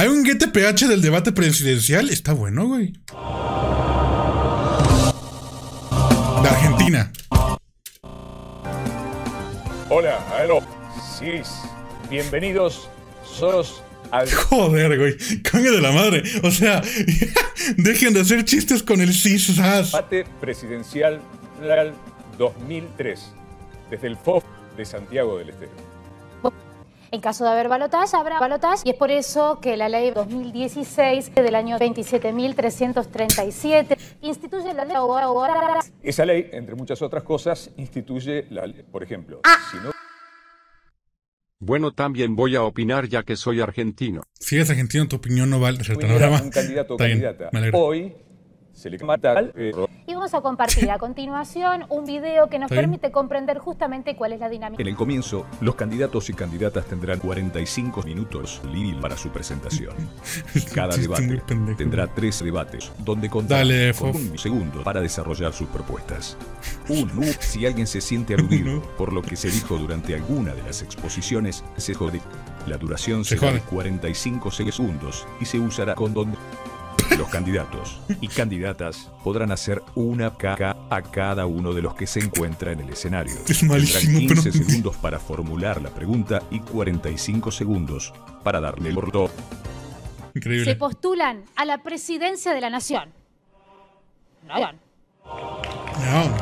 Hay un guete PH del debate presidencial. Está bueno, güey. De Argentina. Hola, hello. Sí, bienvenidos. Solos al... Joder, güey. Cambio de la madre. O sea, dejen de hacer chistes con el CIS. Debate presidencial 2003. Desde el FOF de Santiago del Estero. En caso de haber balotaje, habrá balotaje y es por eso que la ley 2016 del año 27.337 instituye la ley... Esa ley, entre muchas otras cosas, instituye la ley, por ejemplo, ah. si no... Bueno, también voy a opinar ya que soy argentino. Si eres argentino, tu opinión no vale. Un candidato Hoy se eh, le Y vamos a compartir a continuación un video que nos permite comprender justamente cuál es la dinámica. En el comienzo, los candidatos y candidatas tendrán 45 minutos para su presentación. Cada debate tendrá tres debates, donde contará con un segundo para desarrollar sus propuestas. Un si alguien se siente aludido por lo que se dijo durante alguna de las exposiciones, se jode. La duración será de 45 segundos y se usará con donde los candidatos y candidatas podrán hacer una caca a cada uno de los que se encuentra en el escenario. Es malísimo, 15 segundos para formular la pregunta y 45 segundos para darle el orto Se postulan a la presidencia de la nación. No. No.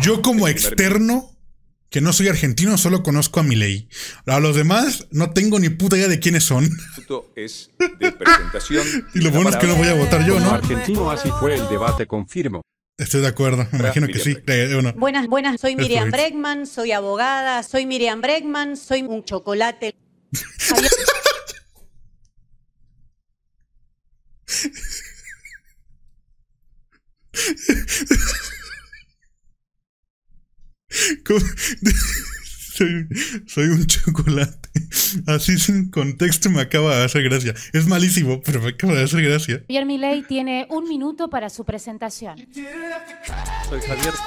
Yo como externo que no soy argentino, solo conozco a Milei. A los demás no tengo ni puta idea de quiénes son. y lo bueno es que no voy a votar yo, ¿no? Argentino, así fue el debate, confirmo. Estoy de acuerdo, me imagino que sí. Eh, buenas, buenas, soy Miriam Bregman, soy abogada, soy Miriam Bregman, soy un chocolate. soy, soy, un chocolate. Así sin contexto me acaba de hacer gracia. Es malísimo, pero me acaba de hacer gracia. Javier Milei tiene un minuto para su presentación.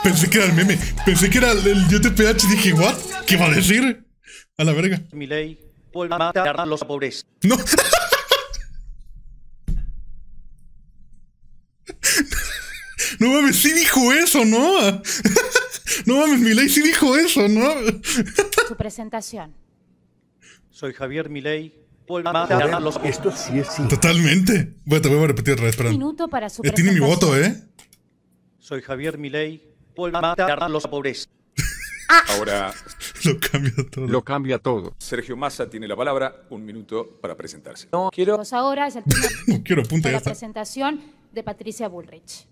Pensé que era el meme. Pensé que era el YTPH. Dije, ¿what? ¿Qué va a decir? A la verga. Milei vuelve a matar a los pobres. No. No mames, sí dijo eso, ¿no? No mames, Milei sí dijo eso, ¿no? Su presentación. Soy Javier Milei. Los... Esto sí es sí. Totalmente. Bueno, te voy a repetir otra vez, perdón. Minuto para su presentación. Eh, tiene mi voto, ¿eh? Soy Javier Milei. Matar a los pobres. Ah. Ahora lo cambia todo. Lo cambia todo. Sergio Massa tiene la palabra, un minuto para presentarse. No quiero. Pues ahora es el no quiero punta, de la presentación de Patricia Bullrich.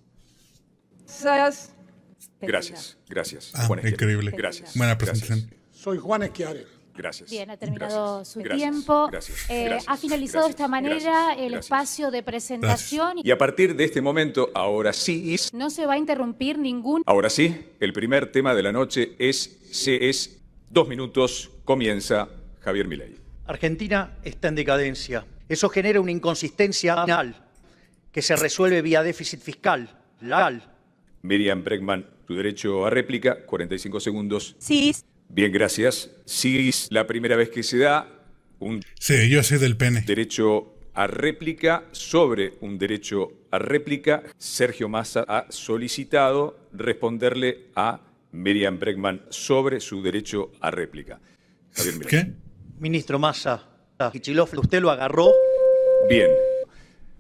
Gracias, gracias. Ah, increíble. Gracias. Buena presentación. Soy Juan Esquiare. Gracias. Bien, ha terminado su tiempo. Eh, ha finalizado de esta manera el espacio de presentación. Y a partir de este momento, ahora sí. No se va a interrumpir ningún. Ahora sí, el primer tema de la noche es CS. Dos minutos, comienza Javier Milei. Argentina está en decadencia. Eso genera una inconsistencia anal que se resuelve vía déficit fiscal. Legal. Miriam Bregman tu derecho a réplica, 45 segundos. Sí. Bien, gracias. Sí, la primera vez que se da un sí, yo sé del pene. derecho a réplica sobre un derecho a réplica. Sergio Massa ha solicitado responderle a Miriam Bregman sobre su derecho a réplica. Javier ¿Qué? Ministro Massa, usted lo agarró. Bien.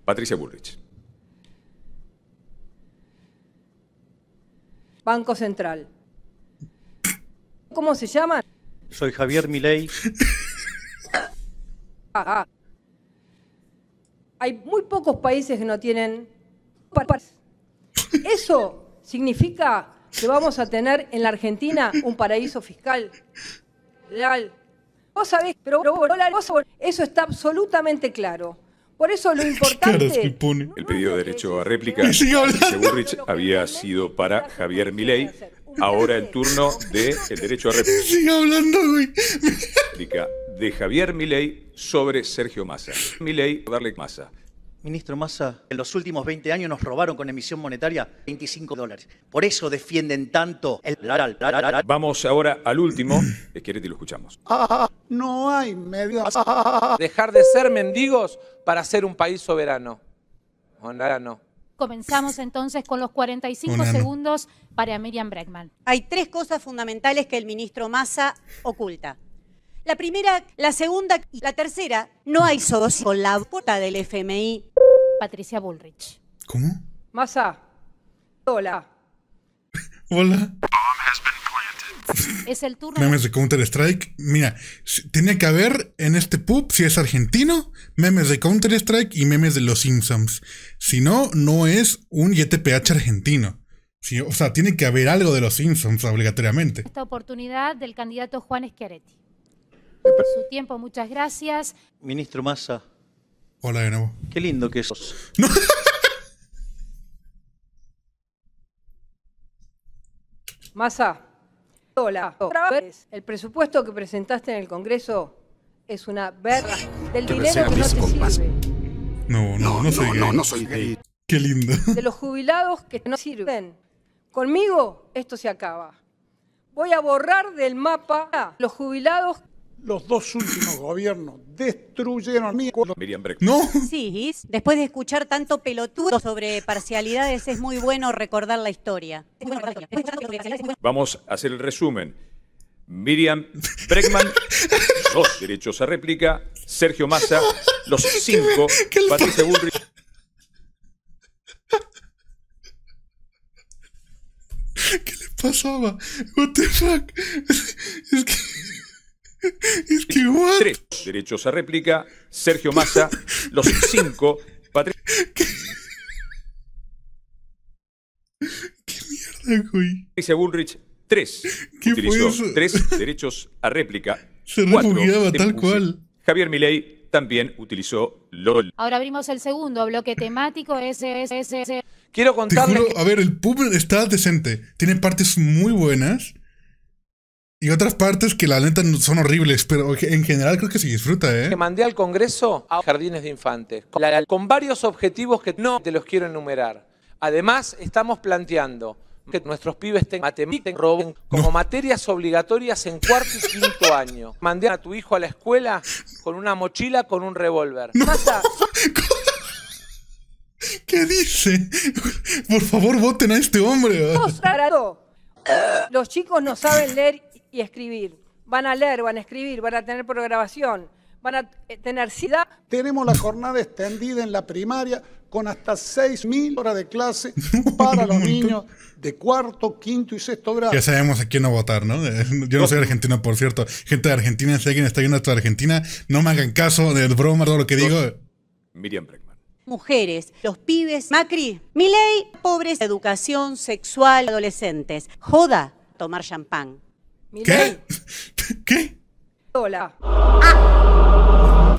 Patricia Bullrich. Banco Central. ¿Cómo se llama? Soy Javier Milei. Ah, ah. Hay muy pocos países que no tienen... Eso significa que vamos a tener en la Argentina un paraíso fiscal. real. Vos sabés, pero eso está absolutamente claro. Por eso lo importante. El pedido de derecho a réplica de había sido para Javier Milei. Ahora el turno de el derecho a réplica. hablando, güey. De Javier Milei sobre Sergio Massa. Milei darle Massa. Ministro Massa, en los últimos 20 años nos robaron con emisión monetaria 25 dólares. Por eso defienden tanto el... Vamos ahora al último. Esquerete, lo escuchamos. Ah, ah, ah, no hay medio. Dejar de ser mendigos para ser un país soberano. no. Comenzamos entonces con los 45 segundos para Miriam Bregman. Hay tres cosas fundamentales que el ministro Massa oculta. La primera, la segunda y la tercera, no hay socios con la puerta del FMI Patricia Bullrich. ¿Cómo? Masa. Hola. Hola. Es el turno. Memes de Counter Strike. Mira, tenía que haber en este pub, si es argentino, memes de Counter Strike y memes de los Simpsons. Si no, no es un YTPH argentino. o sea, tiene que haber algo de los Simpsons obligatoriamente. Esta oportunidad del candidato Juan Schiaretti. Su tiempo, muchas gracias. Ministro Massa, Hola de nuevo. Qué lindo que sos. No. Massa, hola. El presupuesto que presentaste en el Congreso es una verga del dinero que no te sirve. No, no, no, soy gay. Qué lindo. De los jubilados que no sirven. Conmigo esto se acaba. Voy a borrar del mapa los jubilados los dos últimos gobiernos destruyeron mi Miriam No. Sí, después de escuchar tanto pelotudo sobre parcialidades es muy bueno recordar la historia. Vamos a hacer el resumen. Miriam Bregman, dos derechos a réplica, Sergio Massa, los cinco, ¿Qué le pasaba? What the fuck? Es que what? Tres derechos a réplica. Sergio Massa, los cinco. ¿Qué? mierda, güey? Patricia Bullrich, tres. ¿Qué fue eso? tres derechos a réplica. Se refugiaba tal cual. Javier Milei también utilizó LOL. Ahora abrimos el segundo bloque temático, SSS. Quiero contarles... a ver, el pub está decente. Tiene partes muy buenas y otras partes que la neta son horribles, pero en general creo que se disfruta, ¿eh? Que mandé al Congreso a Jardines de Infantes, con, varios objetivos que no te los quiero enumerar. Además, estamos planteando que nuestros pibes tengan matemáticas como materias obligatorias en cuarto y quinto año. Mandé a tu hijo a la escuela con una mochila con un revólver. ¿Qué dice? Por favor, voten a este hombre. Los chicos no saben leer y escribir. Van a leer, van a escribir, van a tener programación, van a eh, tener ciudad Tenemos la jornada extendida en la primaria con hasta 6.000 horas de clase para los niños de cuarto, quinto y sexto grado. Ya sabemos a quién no votar, ¿no? Yo no soy argentino, por cierto. Gente de Argentina, si alguien está viendo esto de Argentina, no me hagan caso de broma todo lo que digo. Miriam Breckman. Mujeres, los pibes, Macri, ley pobres, educación sexual, adolescentes. Joda tomar champán. ¿Qué? ¿Qué? Hola. Ah.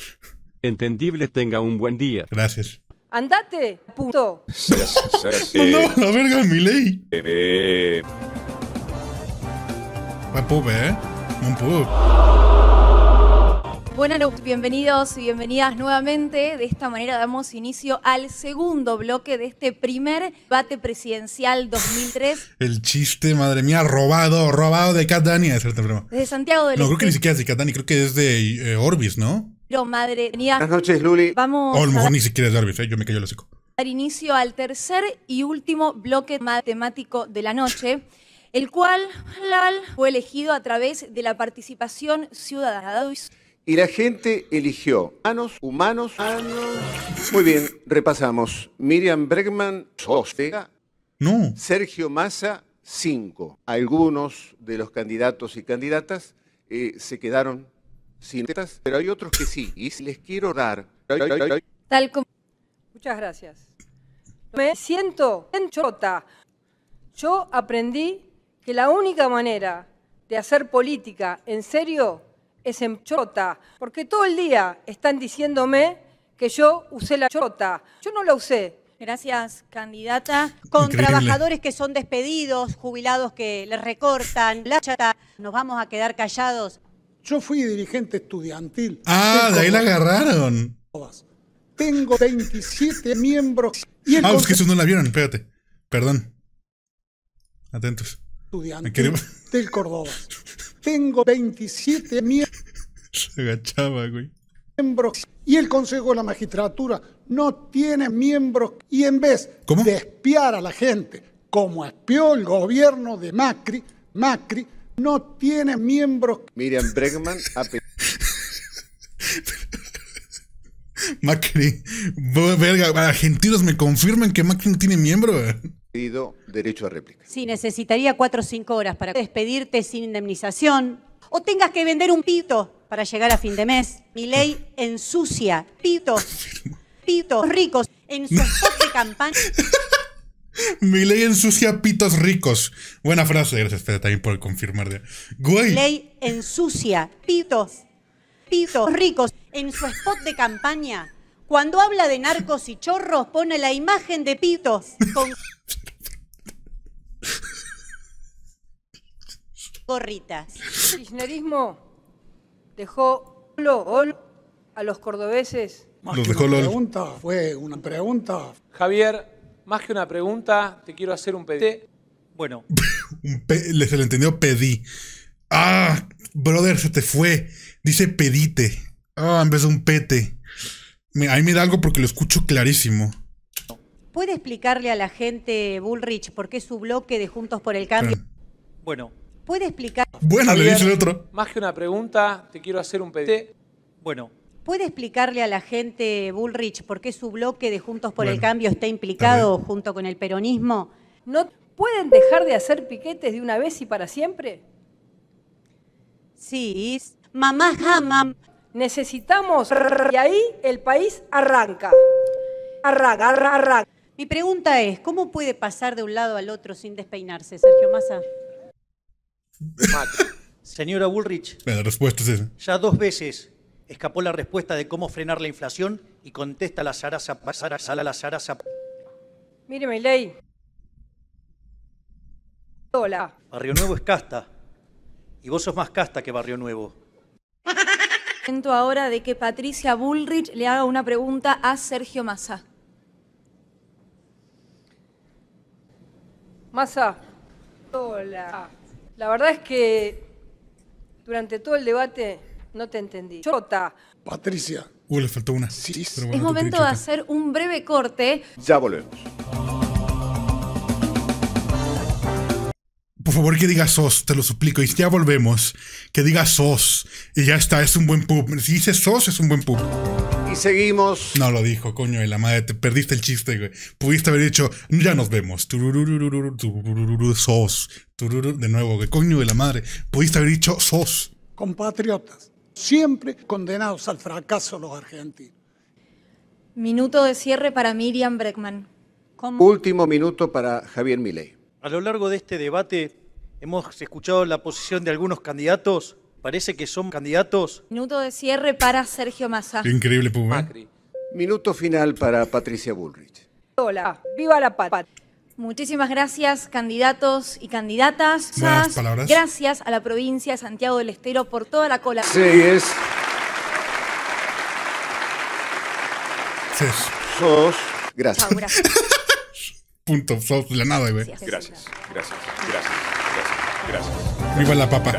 Entendible, tenga un buen día. Gracias. Andate, puto. ¡No, la verga es mi ley. Bebé. Buen pub, eh. Un pub. Buenas noches, bienvenidos y bienvenidas nuevamente. De esta manera damos inicio al segundo bloque de este primer debate presidencial 2003. El chiste, madre mía, robado, robado de Catania, de es cierto, broma. de Santiago del No, creo que ni este. siquiera es de Cat Dani, creo que es de eh, Orbis, ¿no? ¡Lo madre mía. Buenas noches, Luli. Vamos. O oh, a lo mejor ni siquiera es de Orbis, ¿eh? yo me cayó el hocico. Dar inicio al tercer y último bloque matemático de la noche el cual fue elegido a través de la participación ciudadana. Y la gente eligió anos, humanos, Muy bien, repasamos. Miriam Bregman, Sostega. No. Sergio Massa, 5. Algunos de los candidatos y candidatas eh, se quedaron sin tetas, pero hay otros que sí. Y les quiero dar. Tal como. Muchas gracias. Me siento en chota. Yo aprendí que la única manera de hacer política en serio es en chota, porque todo el día están diciéndome que yo usé la chota. Yo no la usé. Gracias, candidata. Con trabajadores que son despedidos, jubilados que les recortan, la chata, nos vamos a quedar callados. Yo fui dirigente estudiantil. Ah, de ahí la agarraron. Tengo 27 miembros. ah, es que eso no la vieron, espérate. Perdón. Atentos. Estudiante del Córdoba. Tengo 27 miembros. Se agachaba, güey. y el Consejo de la Magistratura no tiene miembros y en vez de espiar a la gente como espió el gobierno de Macri, Macri no tiene miembros. Miriam Bregman Macri, verga, argentinos me confirman que Macri no tiene miembro. Pedido derecho a réplica. Sí, necesitaría cuatro o cinco horas para despedirte sin indemnización o tengas que vender un pito para llegar a fin de mes. Mi ley ensucia pitos, pitos ricos en su spot de campaña. Mi ley ensucia pitos ricos. Buena frase, gracias Fede, también por confirmar. Güey. Mi ley ensucia pitos, pitos ricos en su spot de campaña. Cuando habla de narcos y chorros, pone la imagen de pitos con gorritas. Kirchnerismo dejó a los cordobeses? pregunta, fue una pregunta. Javier, más que una pregunta, te quiero hacer un pedite. Bueno. le entendió pedí. Ah, brother, se te fue. Dice pedite. Ah, en vez de un pete. ahí me da algo porque lo escucho clarísimo. ¿Puede explicarle a la gente, Bullrich, por qué su bloque de Juntos por el Cambio? Bueno, ¿Puede explicar? Bueno, le dice otro. Más que una pregunta, te quiero hacer un pedido. Bueno. ¿Puede explicarle a la gente, Bullrich, por qué su bloque de Juntos por el Cambio está implicado junto con el peronismo? ¿No pueden dejar de hacer piquetes de una vez y para siempre? Sí, mamá Necesitamos y ahí el país arranca. Arranca, arranca. Mi pregunta es, ¿cómo puede pasar de un lado al otro sin despeinarse, Sergio Massa? Señora Bullrich. respuesta Ya dos veces escapó la respuesta de cómo frenar la inflación y contesta la zaraza, zaraza, la zaraza. Mire, ley. Hola. Barrio Nuevo es casta. Y vos sos más casta que Barrio Nuevo. siento ahora de que Patricia Bullrich le haga una pregunta a Sergio Massa. Massa. Hola. La verdad es que durante todo el debate no te entendí. Chota. Patricia. Uh, le faltó una. Sí, sí. Bueno, es momento de hacer un breve corte. Ya volvemos. Por favor que diga sos, te lo suplico. Y ya volvemos. Que diga sos. Y ya está, es un buen pub. Si dice sos, es un buen pub seguimos. No lo dijo, coño de la madre. Te perdiste el chiste, güey. Pudiste haber dicho, ya nos vemos. Sos. De nuevo, güey. Coño de la madre. Pudiste haber dicho sos. Compatriotas, siempre condenados al fracaso los argentinos. Minuto de cierre para Miriam Breckman. Último minuto para Javier Milei. A lo largo de este debate hemos escuchado la posición de algunos candidatos Parece que son candidatos. Minuto de cierre para Sergio Massa. Increíble, Puma. Minuto final para Patricia Bullrich. Hola, viva la papa. Muchísimas gracias, candidatos y candidatas. Gracias a la provincia de Santiago del Estero por toda la cola. Sí, es. Sos. Gracias. Punto. Sos la nada, güey. Gracias. Gracias. Gracias. Gracias. Gracias. Viva la papa